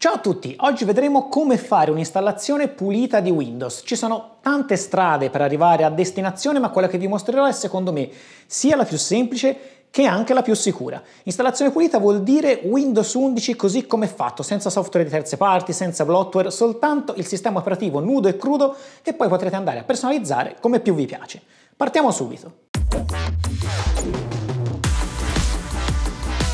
Ciao a tutti, oggi vedremo come fare un'installazione pulita di Windows. Ci sono tante strade per arrivare a destinazione, ma quella che vi mostrerò è secondo me sia la più semplice che anche la più sicura. Installazione pulita vuol dire Windows 11 così come è fatto, senza software di terze parti, senza bloatware, soltanto il sistema operativo nudo e crudo che poi potrete andare a personalizzare come più vi piace. Partiamo subito.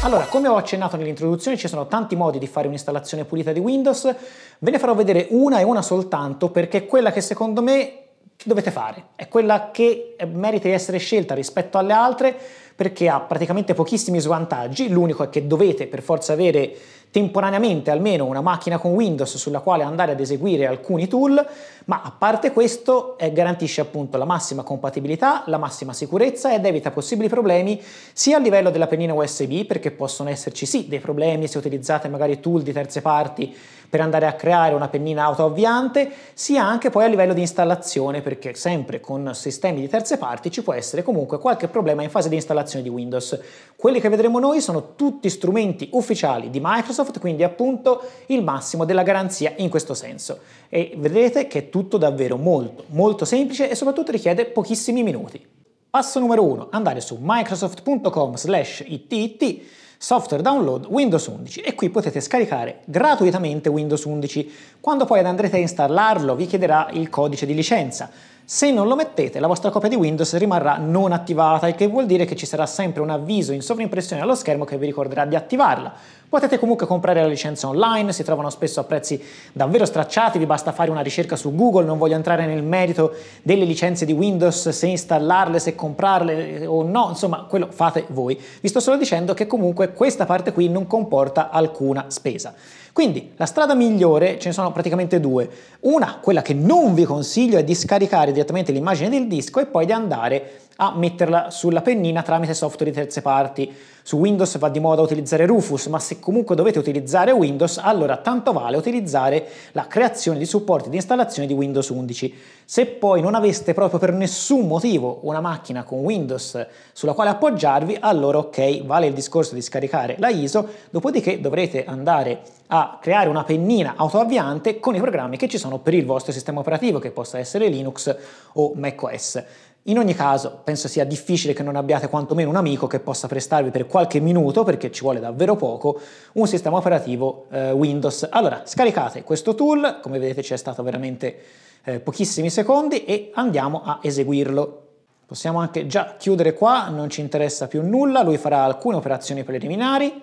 Allora, come ho accennato nell'introduzione, ci sono tanti modi di fare un'installazione pulita di Windows. Ve ne farò vedere una e una soltanto perché è quella che secondo me dovete fare, è quella che merita di essere scelta rispetto alle altre perché ha praticamente pochissimi svantaggi, l'unico è che dovete per forza avere temporaneamente almeno una macchina con Windows sulla quale andare ad eseguire alcuni tool, ma a parte questo eh, garantisce appunto la massima compatibilità, la massima sicurezza ed evita possibili problemi sia a livello della pennina USB, perché possono esserci sì dei problemi se utilizzate magari tool di terze parti per andare a creare una pennina autoavviante, sia anche poi a livello di installazione, perché sempre con sistemi di terze parti ci può essere comunque qualche problema in fase di installazione generazione di Windows. Quelli che vedremo noi sono tutti strumenti ufficiali di Microsoft, quindi appunto il massimo della garanzia in questo senso. E vedrete che è tutto davvero molto, molto semplice e soprattutto richiede pochissimi minuti. Passo numero 1, andare su microsoft.com slash itt software download Windows 11 e qui potete scaricare gratuitamente Windows 11. Quando poi andrete a installarlo vi chiederà il codice di licenza. Se non lo mettete, la vostra copia di Windows rimarrà non attivata, il che vuol dire che ci sarà sempre un avviso in sovrimpressione allo schermo che vi ricorderà di attivarla. Potete comunque comprare la licenza online, si trovano spesso a prezzi davvero stracciati, vi basta fare una ricerca su Google, non voglio entrare nel merito delle licenze di Windows, se installarle, se comprarle eh, o no, insomma, quello fate voi. Vi sto solo dicendo che comunque questa parte qui non comporta alcuna spesa. Quindi la strada migliore ce ne sono praticamente due. Una, quella che non vi consiglio, è di scaricare direttamente l'immagine del disco e poi di andare a metterla sulla pennina tramite software di terze parti. Su Windows va di moda utilizzare Rufus, ma se comunque dovete utilizzare Windows, allora tanto vale utilizzare la creazione di supporti di installazione di Windows 11. Se poi non aveste proprio per nessun motivo una macchina con Windows sulla quale appoggiarvi, allora ok, vale il discorso di scaricare la ISO, dopodiché dovrete andare a creare una pennina autoavviante con i programmi che ci sono per il vostro sistema operativo, che possa essere Linux o macOS. In ogni caso, penso sia difficile che non abbiate quantomeno un amico che possa prestarvi per qualche minuto, perché ci vuole davvero poco, un sistema operativo eh, Windows. Allora, scaricate questo tool, come vedete ci è stato veramente eh, pochissimi secondi, e andiamo a eseguirlo. Possiamo anche già chiudere qua, non ci interessa più nulla, lui farà alcune operazioni preliminari,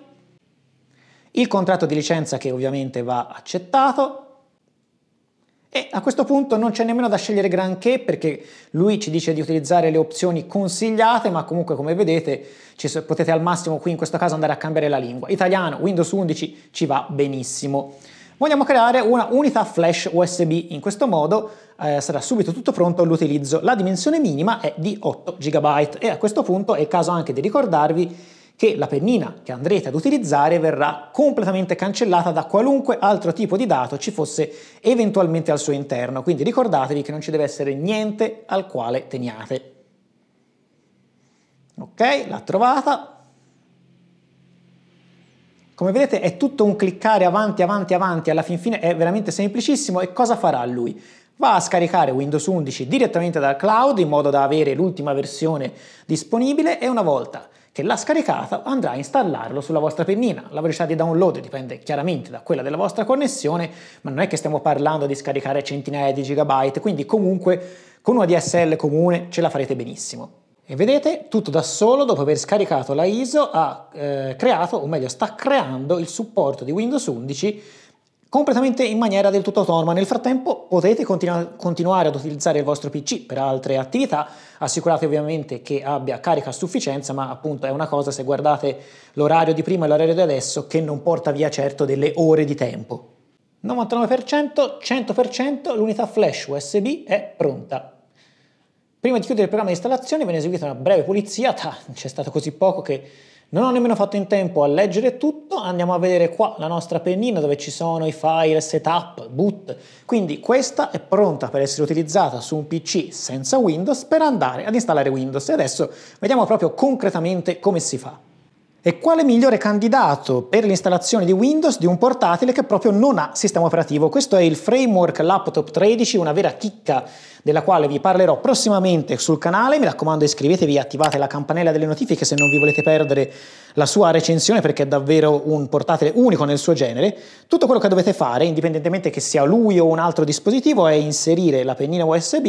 il contratto di licenza che ovviamente va accettato, e a questo punto non c'è nemmeno da scegliere granché perché lui ci dice di utilizzare le opzioni consigliate, ma comunque come vedete ci potete al massimo qui in questo caso andare a cambiare la lingua. Italiano, Windows 11 ci va benissimo. Vogliamo creare una unità flash USB, in questo modo eh, sarà subito tutto pronto all'utilizzo. La dimensione minima è di 8 GB e a questo punto è il caso anche di ricordarvi che la pennina che andrete ad utilizzare verrà completamente cancellata da qualunque altro tipo di dato ci fosse eventualmente al suo interno, quindi ricordatevi che non ci deve essere niente al quale teniate. Ok, l'ha trovata. Come vedete è tutto un cliccare avanti, avanti, avanti, alla fin fine è veramente semplicissimo e cosa farà lui? va a scaricare Windows 11 direttamente dal cloud in modo da avere l'ultima versione disponibile e una volta che l'ha scaricata andrà a installarlo sulla vostra pennina. La velocità di download dipende chiaramente da quella della vostra connessione, ma non è che stiamo parlando di scaricare centinaia di gigabyte, quindi comunque con una DSL comune ce la farete benissimo. E vedete, tutto da solo, dopo aver scaricato la ISO, ha eh, creato, o meglio sta creando, il supporto di Windows 11 completamente in maniera del tutto autonoma. Nel frattempo potete continu- continuare ad utilizzare il vostro PC per altre attività, assicurate ovviamente che abbia carica a sufficienza, ma appunto è una cosa se guardate l'orario di prima e l'orario di adesso che non porta via certo delle ore di tempo. 99%, 100%, l'unità flash USB è pronta. Prima di chiudere il programma di installazione viene eseguita una breve pulizia, ta, c'è stato così poco che non ho nemmeno fatto in tempo a leggere tutto, andiamo a vedere qua la nostra pennina dove ci sono i file, setup, boot. Quindi questa è pronta per essere utilizzata su un PC senza Windows per andare ad installare Windows e adesso vediamo proprio concretamente come si fa. E quale migliore candidato per l'installazione di Windows di un portatile che proprio non ha sistema operativo? Questo è il framework Laptop 13, una vera chicca della quale vi parlerò prossimamente sul canale. Mi raccomando iscrivetevi e attivate la campanella delle notifiche se non vi volete perdere la sua recensione perché è davvero un portatile unico nel suo genere. Tutto quello che dovete fare, indipendentemente che sia lui o un altro dispositivo, è inserire la pennina USB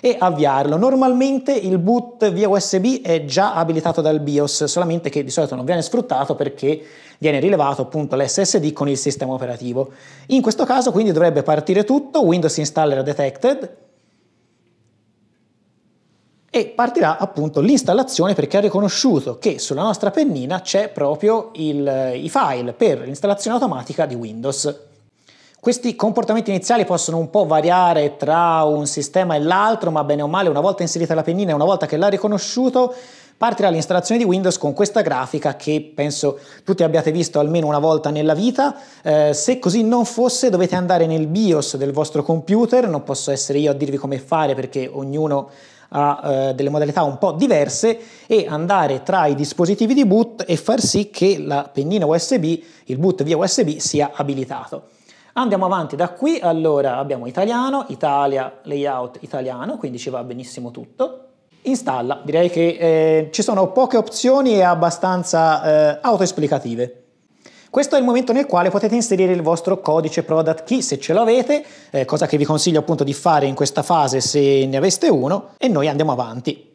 e avviarlo. Normalmente il boot via USB è già abilitato dal BIOS, solamente che di solito non viene sfruttato perché viene rilevato appunto l'SSD con il sistema operativo. In questo caso quindi dovrebbe partire tutto, Windows Installer Detected, e partirà appunto l'installazione perché ha riconosciuto che sulla nostra pennina c'è proprio il, i file per l'installazione automatica di Windows. Questi comportamenti iniziali possono un po' variare tra un sistema e l'altro, ma bene o male, una volta inserita la pennina e una volta che l'ha riconosciuto, partirà l'installazione di Windows con questa grafica che penso tutti abbiate visto almeno una volta nella vita. Eh, se così non fosse dovete andare nel BIOS del vostro computer, non posso essere io a dirvi come fare perché ognuno ha eh, delle modalità un po' diverse e andare tra i dispositivi di boot e far sì che la pennina USB, il boot via USB sia abilitato. Andiamo avanti da qui, allora abbiamo italiano, Italia, layout italiano, quindi ci va benissimo tutto. Installa, direi che eh, ci sono poche opzioni e abbastanza eh, autoesplicative. Questo è il momento nel quale potete inserire il vostro codice product key se ce l'avete, eh, cosa che vi consiglio appunto di fare in questa fase se ne aveste uno, e noi andiamo avanti.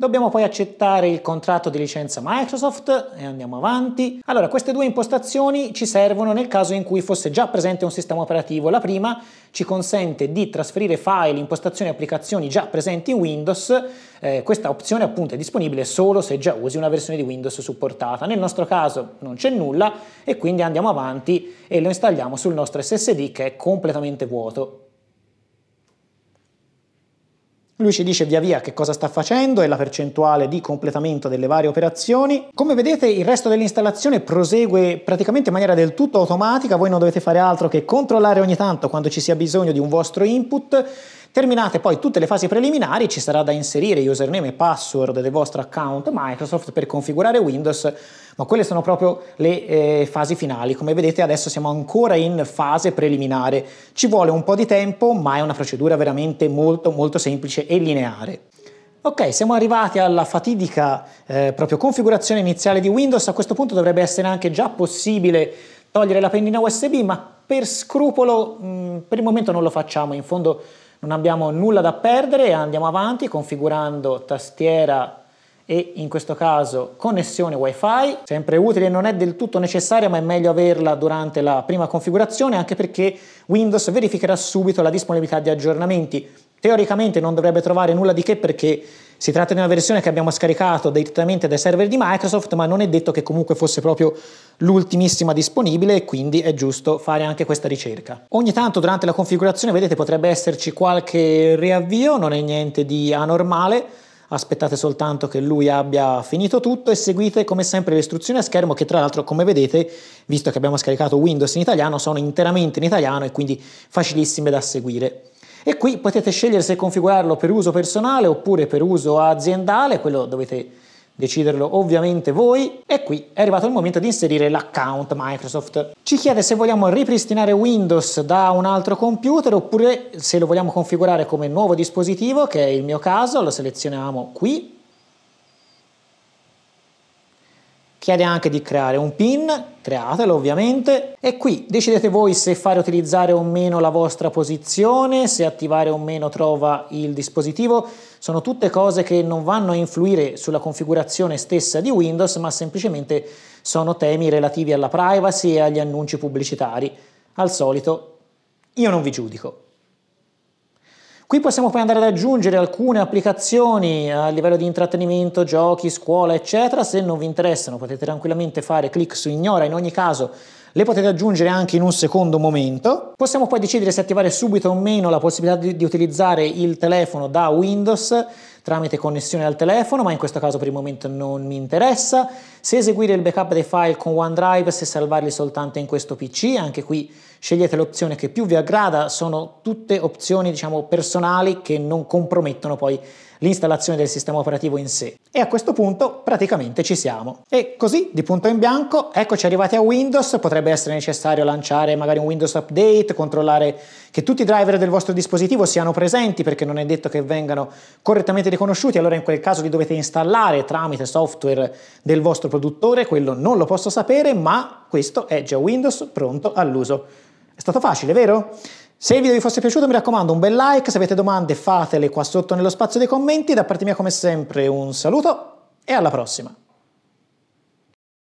Dobbiamo poi accettare il contratto di licenza Microsoft e andiamo avanti. Allora, queste due impostazioni ci servono nel caso in cui fosse già presente un sistema operativo. La prima ci consente di trasferire file, impostazioni e applicazioni già presenti in Windows. Eh, questa opzione appunto è disponibile solo se già usi una versione di Windows supportata. Nel nostro caso non c'è nulla e quindi andiamo avanti e lo installiamo sul nostro SSD che è completamente vuoto. Lui ci dice via via che cosa sta facendo e la percentuale di completamento delle varie operazioni. Come vedete il resto dell'installazione prosegue praticamente in maniera del tutto automatica, voi non dovete fare altro che controllare ogni tanto quando ci sia bisogno di un vostro input Terminate poi tutte le fasi preliminari, ci sarà da inserire username e password del vostro account Microsoft per configurare Windows, ma quelle sono proprio le eh, fasi finali. Come vedete adesso siamo ancora in fase preliminare. Ci vuole un po' di tempo, ma è una procedura veramente molto molto semplice e lineare. Ok, siamo arrivati alla fatidica eh, proprio configurazione iniziale di Windows, a questo punto dovrebbe essere anche già possibile togliere la pennina USB, ma per scrupolo mh, mm, per il momento non lo facciamo, in fondo non abbiamo nulla da perdere e andiamo avanti configurando tastiera e in questo caso connessione wifi sempre utile non è del tutto necessaria ma è meglio averla durante la prima configurazione anche perché Windows verificherà subito la disponibilità di aggiornamenti Teoricamente non dovrebbe trovare nulla di che perché si tratta di una versione che abbiamo scaricato direttamente dai server di Microsoft, ma non è detto che comunque fosse proprio l'ultimissima disponibile e quindi è giusto fare anche questa ricerca. Ogni tanto durante la configurazione, vedete, potrebbe esserci qualche riavvio, non è niente di anormale, aspettate soltanto che lui abbia finito tutto e seguite come sempre le istruzioni a schermo che tra l'altro come vedete visto che abbiamo scaricato Windows in italiano sono interamente in italiano e quindi facilissime da seguire. E qui potete scegliere se configurarlo per uso personale oppure per uso aziendale, quello dovete deciderlo ovviamente voi. E qui è arrivato il momento di inserire l'account Microsoft. Ci chiede se vogliamo ripristinare Windows da un altro computer oppure se lo vogliamo configurare come nuovo dispositivo, che è il mio caso, lo selezioniamo qui Chiede anche di creare un pin, createlo ovviamente, e qui decidete voi se fare utilizzare o meno la vostra posizione, se attivare o meno trova il dispositivo, sono tutte cose che non vanno a influire sulla configurazione stessa di Windows, ma semplicemente sono temi relativi alla privacy e agli annunci pubblicitari. Al solito, io non vi giudico. Qui possiamo poi andare ad aggiungere alcune applicazioni eh, a livello di intrattenimento, giochi, scuola, eccetera. Se non vi interessano potete tranquillamente fare clic su ignora, in ogni caso le potete aggiungere anche in un secondo momento. Possiamo poi decidere se attivare subito o meno la possibilità di, di, utilizzare il telefono da Windows tramite connessione al telefono, ma in questo caso per il momento non mi interessa. Se eseguire il backup dei file con OneDrive, se salvarli soltanto in questo PC, anche qui scegliete l'opzione che più vi aggrada, sono tutte opzioni diciamo, personali che non compromettono poi l'installazione del sistema operativo in sé. E a questo punto praticamente ci siamo. E così, di punto in bianco, eccoci arrivati a Windows, potrebbe essere necessario lanciare magari un Windows Update, controllare che tutti i driver del vostro dispositivo siano presenti perché non è detto che vengano correttamente riconosciuti, allora in quel caso li dovete installare tramite software del vostro produttore, quello non lo posso sapere, ma questo è già Windows pronto all'uso. È stato facile, vero? Se il video vi fosse piaciuto mi raccomando un bel like, se avete domande fatele qua sotto nello spazio dei commenti, da parte mia come sempre un saluto e alla prossima!